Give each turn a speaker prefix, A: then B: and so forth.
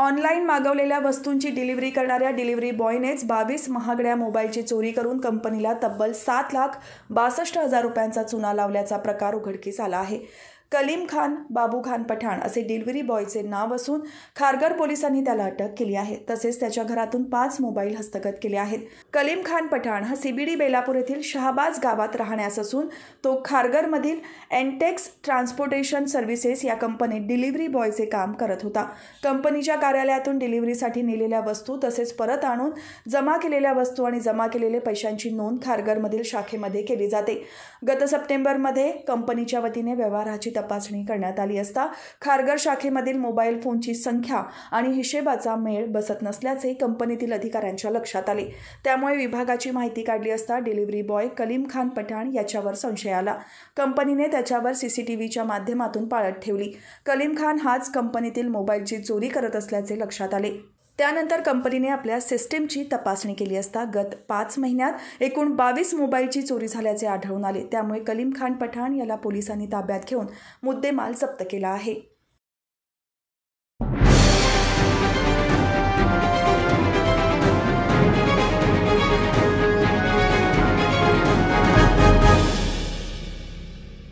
A: online मागवलेल्या वस्तूंची delivery करणाऱ्या डिलिव्हरी बॉयनेच बावीस महागड्या मोबाईलची चोरी करून कंपनीला तब्बल सात लाख बासष्ट हजार रुपयांचा चुना लावल्याचा प्रकार उघडकीस आला आहे कलीम खान बाबू खान पठाण असे डिलिव्हरी बॉयचे नाव असून खारघर पोलिसांनी त्याला अटक केली आहे तसेच त्याच्या घरातून पाच मोबाईल हस्तगत केले आहेत कलीम खान पठाण हा सीबीडी बेलापूर येथील शहाबाज गावात राहण्यास असून तो खारघरमधील एनटेक्स ट्रान्सपोर्टेशन सर्व्हिसेस या कंपनीत डिलिव्हरी बॉयचे काम करत होता कंपनीच्या कार्यालयातून डिलिव्हरीसाठी नेलेल्या वस्तू तसेच परत आणून जमा केलेल्या वस्तू आणि जमा केलेले पैशांची नोंद खारघरमधील शाखेमध्ये केली जाते गत सप्टेंबरमध्ये कंपनीच्या वतीने व्यवहाराची तपासणी करण्यात आली असता खारघर शाखेमधील मोबाईल फोनची संख्या आणि हिशेबाचा मेळ बसत नसल्याचे कंपनीतील अधिकाऱ्यांच्या लक्षात आले त्यामुळे विभागाची माहिती काढली असता डिलिव्हरी बॉय कलीम खान पठाण याच्यावर संशय आला कंपनीने त्याच्यावर सीसीटीव्हीच्या माध्यमातून पाळत ठेवली कलीम खान हाच कंपनीतील मोबाईलची चोरी करत असल्याचे लक्षात आले त्यानंतर कंपनीने आपल्या सिस्टीमची तपासणी केली असता गत पाच महिन्यात एकूण बावीस मोबाईलची चोरी झाल्याचे आढळून आले त्यामुळे कलीम खान पठाण याला पोलिसांनी ताब्यात घेऊन मुद्देमाल जप्त केला आहे